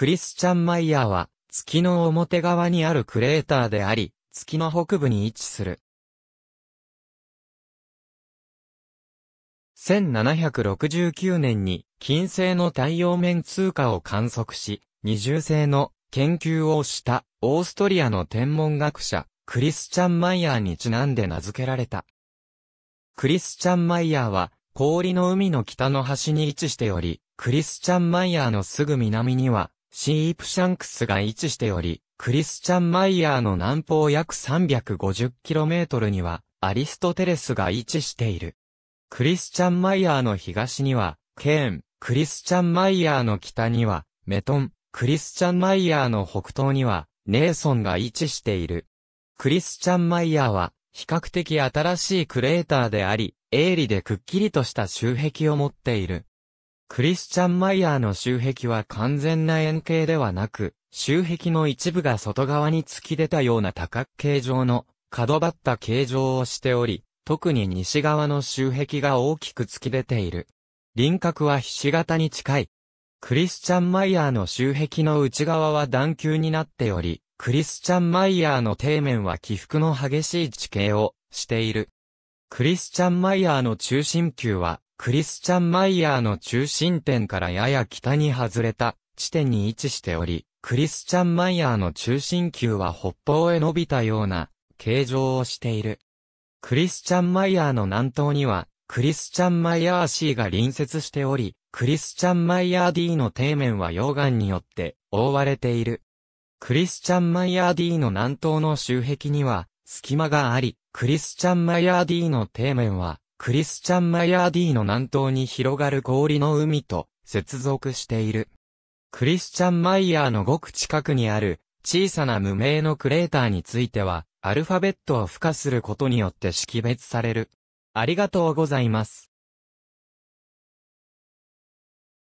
クリスチャン・マイヤーは、月の表側にあるクレーターであり、月の北部に位置する。1769年に金星の太陽面通過を観測し、二重星の研究をしたオーストリアの天文学者クリスチャン・マイヤーにちなんで名付けられた。クリスチャン・マイヤーは氷の海の北の端に位置しており、クリスチャン・マイヤーのすぐ南にはシープシャンクスが位置しており、クリスチャンマイヤーの南方約 350km にはアリストテレスが位置している。クリスチャンマイヤーの東には、ケーン、クリスチャンマイヤーの北には、メトン、クリスチャンマイヤーの北東には、ネーソンが位置している。クリスチャンマイヤーは、比較的新しいクレーターであり、鋭利でくっきりとした周壁を持っている。クリスチャンマイヤーの周壁は完全な円形ではなく、周壁の一部が外側に突き出たような多角形状の角張った形状をしており、特に西側の周壁が大きく突き出ている。輪郭はひし形に近い。クリスチャンマイヤーの周壁の内側は段球になっており、クリスチャンマイヤーの底面は起伏の激しい地形をしている。クリスチャンマイヤーの中心球はクリスチャンマイヤーの中心点からやや北に外れた地点に位置しており、クリスチャンマイヤーの中心球は北方へ伸びたような形状をしている。クリスチャンマイヤーの南東には、クリスチャンマイヤー C が隣接しており、クリスチャンマイヤー D の底面は溶岩によって覆われている。クリスチャンマイヤー D の南東の周壁には隙間があり、クリスチャンマイヤー D の底面はクリスチャンマイヤーディの南東に広がる氷の海と接続している。クリスチャンマイヤーのごく近くにある小さな無名のクレーターについてはアルファベットを付加することによって識別される。ありがとうございます。